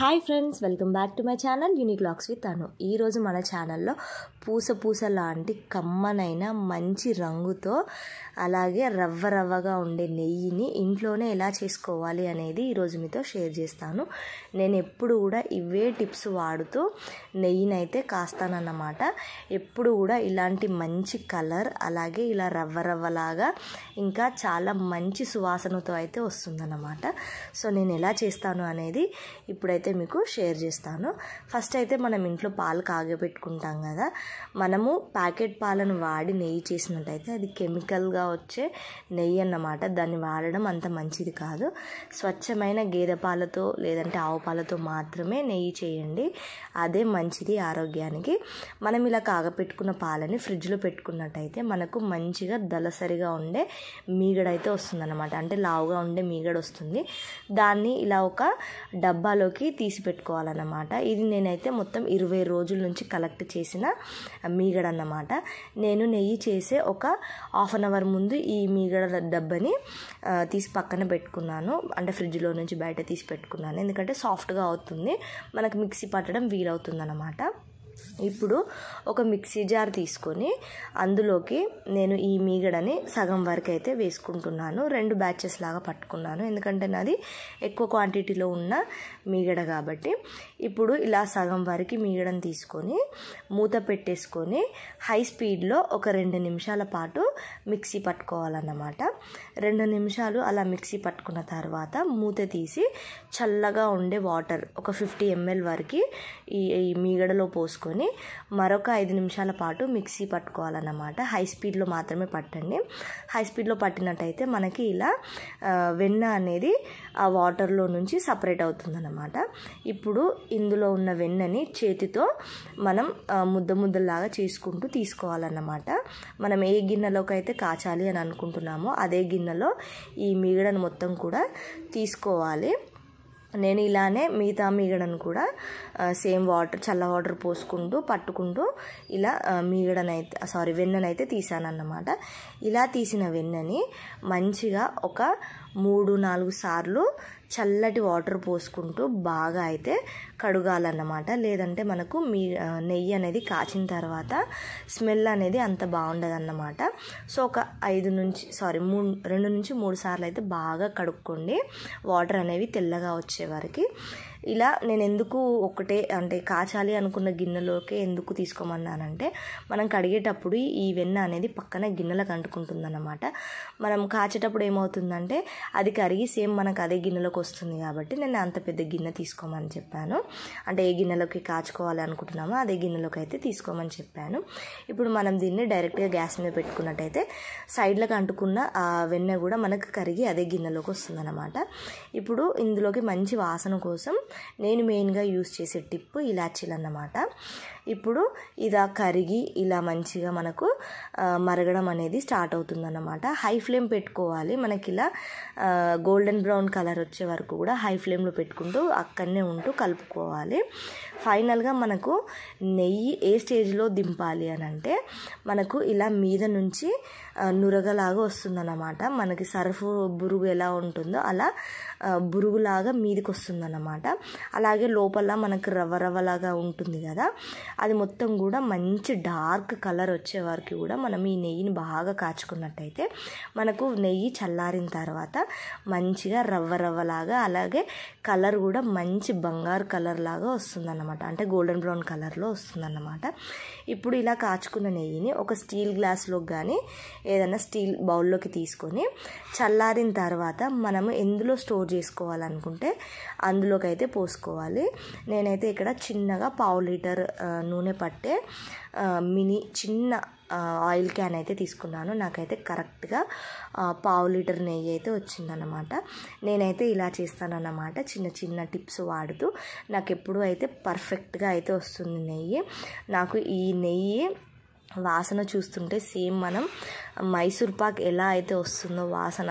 hi friends welcome back to my channel unique looks with Anu ఈరోజు మన ఛానల్లో పూస పూస లాంటి కమ్మనైన మంచి రంగుతో అలాగే రవ్వ రవ్వగా ఉండే నెయ్యిని ఇంట్లోనే ఎలా చేసుకోవాలి అనేది ఈరోజు మీతో షేర్ చేస్తాను నేను ఎప్పుడు కూడా ఇవే టిప్స్ వాడుతూ నెయ్యిని అయితే కాస్తానన్నమాట ఎప్పుడు కూడా ఇలాంటి మంచి కలర్ అలాగే ఇలా రవ్వ రవ్వలాగా ఇంకా చాలా మంచి సువాసనతో అయితే వస్తుందన్నమాట సో నేను ఎలా చేస్తాను అనేది ఇప్పుడైతే అయితే మీకు షేర్ చేస్తాను ఫస్ట్ అయితే మనం ఇంట్లో పాలు కాగబెట్టుకుంటాం కదా మనము ప్యాకెట్ పాలను వాడి నెయ్యి చేసినట్టయితే అది కెమికల్గా వచ్చే నెయ్యి అన్నమాట దాన్ని వాడడం అంత మంచిది కాదు స్వచ్ఛమైన గేదె పాలతో లేదంటే ఆవు పాలతో మాత్రమే నెయ్యి చేయండి అదే మంచిది ఆరోగ్యానికి మనం ఇలా కాగపెట్టుకున్న పాలని ఫ్రిడ్జ్లో పెట్టుకున్నట్టయితే మనకు మంచిగా దలసరిగా ఉండే మీగడైతే వస్తుందన్నమాట అంటే లావుగా ఉండే మీగడ వస్తుంది దాన్ని ఇలా ఒక డబ్బాలోకి తీసి పెట్టుకోవాలన్నమాట ఇది నేనైతే మొత్తం ఇరవై రోజుల నుంచి కలెక్ట్ చేసిన మీగడ అన్నమాట నేను నెయ్యి చేసే ఒక హాఫ్ అన్ అవర్ ముందు ఈ మీగడ డబ్బని తీసి పక్కన పెట్టుకున్నాను అంటే ఫ్రిడ్జ్లో నుంచి బయట తీసి పెట్టుకున్నాను ఎందుకంటే సాఫ్ట్గా అవుతుంది మనకు మిక్సీ పట్టడం వీలవుతుంది అన్నమాట ఇప్పుడు ఒక మిక్సీ జార్ తీసుకొని అందులోకి నేను ఈ మీగడని సగం వరకు అయితే వేసుకుంటున్నాను రెండు బ్యాచెస్ లాగా పట్టుకున్నాను ఎందుకంటే నాది ఎక్కువ క్వాంటిటీలో ఉన్న మీగడ కాబట్టి ఇప్పుడు ఇలా సగం వరకు మీగడని తీసుకొని మూత పెట్టేసుకొని హై స్పీడ్లో ఒక రెండు నిమిషాల పాటు మిక్సీ పట్టుకోవాలన్నమాట రెండు నిమిషాలు అలా మిక్సీ పట్టుకున్న తర్వాత మూత తీసి చల్లగా ఉండే వాటర్ ఒక ఫిఫ్టీ ఎంఎల్ వరకు ఈ మీగడలో పోసుకొని తీసుకొని మరొక ఐదు నిమిషాల పాటు మిక్సీ పట్టుకోవాలన్నమాట హై స్పీడ్లో మాత్రమే పట్టండి హై స్పీడ్లో పట్టినట్టయితే మనకి ఇలా వెన్న అనేది ఆ వాటర్లో నుంచి సపరేట్ అవుతుందన్నమాట ఇప్పుడు ఇందులో ఉన్న వెన్నని చేతితో మనం ముద్ద ముద్దలాగా చేసుకుంటూ తీసుకోవాలన్నమాట మనం ఏ గిన్నెలోకి అయితే కాచాలి అని అనుకుంటున్నామో అదే గిన్నెలో ఈ మిగడను మొత్తం కూడా తీసుకోవాలి నేను ఇలానే మిగతా మీగడను కూడా సేమ్ వాటర్ చల్ల వాటర్ పోసుకుంటూ పట్టుకుంటూ ఇలా మీగడనైతే సారీ వెన్ననైతే తీసాను అన్నమాట ఇలా తీసిన వెన్నని మంచిగా ఒక మూడు నాలుగు సార్లు చల్లటి వాటర్ పోసుకుంటూ బాగా అయితే కడగాలన్నమాట లేదంటే మనకు మీ నెయ్యి అనేది కాచిన తర్వాత స్మెల్ అనేది అంత బాగుండదు అన్నమాట సో ఒక ఐదు నుంచి సారీ మూ రెండు నుంచి మూడు సార్లు అయితే బాగా కడుక్కోండి వాటర్ అనేవి తెల్లగా వచ్చే ఇలా నేను ఎందుకు ఒకటే అంటే కాచాలి అనుకున్న గిన్నెలోకే ఎందుకు తీసుకోమన్నానంటే మనం కడిగేటప్పుడు ఈ వెన్న అనేది పక్కన గిన్నెలకు అంటుకుంటుందన్నమాట మనం కాచేటప్పుడు ఏమవుతుందంటే అది కరిగి సేమ్ మనకు అదే గిన్నెలోకి వస్తుంది కాబట్టి నేను అంత పెద్ద గిన్నె తీసుకోమని చెప్పాను అంటే ఏ గిన్నెలోకి కాచుకోవాలి అనుకుంటున్నామో అదే గిన్నెలోకి అయితే తీసుకోమని చెప్పాను ఇప్పుడు మనం దీన్ని డైరెక్ట్గా గ్యాస్ మీద పెట్టుకున్నట్టయితే సైడ్లకు అంటుకున్న ఆ వెన్న కూడా మనకు కరిగి అదే గిన్నెలోకి వస్తుందన్నమాట ఇప్పుడు ఇందులోకి మంచి వాసన కోసం నేను మెయిన్గా యూస్ చేసే టిప్పు ఇలాచీలు అన్నమాట ఇప్పుడు ఇలా కరిగి ఇలా మంచిగా మనకు మరగడం అనేది స్టార్ట్ అవుతుందన్నమాట హై ఫ్లేమ్ పెట్టుకోవాలి మనకి ఇలా గోల్డెన్ బ్రౌన్ కలర్ వచ్చే వరకు కూడా హై ఫ్లేమ్లో పెట్టుకుంటూ అక్కడనే ఉంటూ కలుపుకోవాలి ఫైనల్గా మనకు నెయ్యి ఏ స్టేజ్లో దింపాలి అని అంటే మనకు ఇలా మీద నుంచి నురగలాగా వస్తుందన్నమాట మనకి సర్ఫ్ బురుగు ఎలా ఉంటుందో అలా బురుగులాగా మీదకి వస్తుందన్నమాట అలాగే లోపల మనకు రవ్వ ఉంటుంది కదా అది మొత్తం కూడా మంచి డార్క్ కలర్ వచ్చే కూడా మనం ఈ నెయ్యిని బాగా కాచుకున్నట్టయితే మనకు నెయ్యి చల్లారిన తర్వాత మంచిగా రవ్వ అలాగే కలర్ కూడా మంచి బంగారు కలర్ లాగా వస్తుందన్నమాట అంటే గోల్డెన్ బ్రౌన్ కలర్లో వస్తుందన్నమాట ఇప్పుడు ఇలా కాచుకున్న నెయ్యిని ఒక స్టీల్ గ్లాస్లోకి కానీ ఏదైనా స్టీల్ బౌల్లోకి తీసుకొని చల్లారిన తర్వాత మనము ఎందులో స్టోర్ చేసుకోవాలనుకుంటే అందులోకి అయితే పోసుకోవాలి నేనైతే ఇక్కడ చిన్నగా పావు లీటర్ నూనె పట్టే మినీ చిన్న ఆయిల్ క్యాన్ అయితే తీసుకున్నాను నాకైతే కరెక్ట్గా పావు లీటర్ నెయ్యి అయితే వచ్చిందనమాట నేనైతే ఇలా చేస్తానన్నమాట చిన్న చిన్న టిప్స్ వాడుతూ నాకు ఎప్పుడూ అయితే పర్ఫెక్ట్గా అయితే వస్తుంది నెయ్యి నాకు ఈ నెయ్యి వాసన చూస్తుంటే సేమ్ మనం మైసూర్ పాక్ ఎలా అయితే వస్తుందో వాసన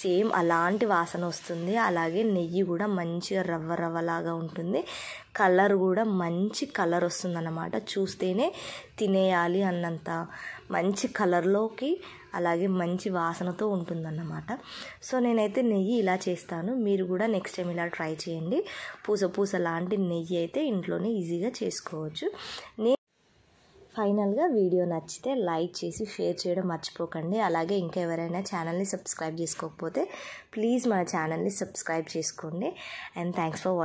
సేమ్ అలాంటి వాసన వస్తుంది అలాగే నెయ్యి కూడా మంచిగా రవ్వ రవ్వలాగా ఉంటుంది కలర్ కూడా మంచి కలర్ వస్తుందన్నమాట చూస్తేనే తినేయాలి అన్నంత మంచి కలర్లోకి అలాగే మంచి వాసనతో ఉంటుందన్నమాట సో నేనైతే నెయ్యి ఇలా చేస్తాను మీరు కూడా నెక్స్ట్ టైం ఇలా ట్రై చేయండి పూస పూస లాంటి నెయ్యి అయితే ఇంట్లోనే ఈజీగా చేసుకోవచ్చు ఫైనల్గా వీడియో నచ్చితే లైక్ చేసి షేర్ చేయడం మర్చిపోకండి అలాగే ఇంకా ఎవరైనా ఛానల్ని సబ్స్క్రైబ్ చేసుకోకపోతే ప్లీజ్ మన ఛానల్ని సబ్స్క్రైబ్ చేసుకోండి అండ్ థ్యాంక్స్ ఫర్ వాచింగ్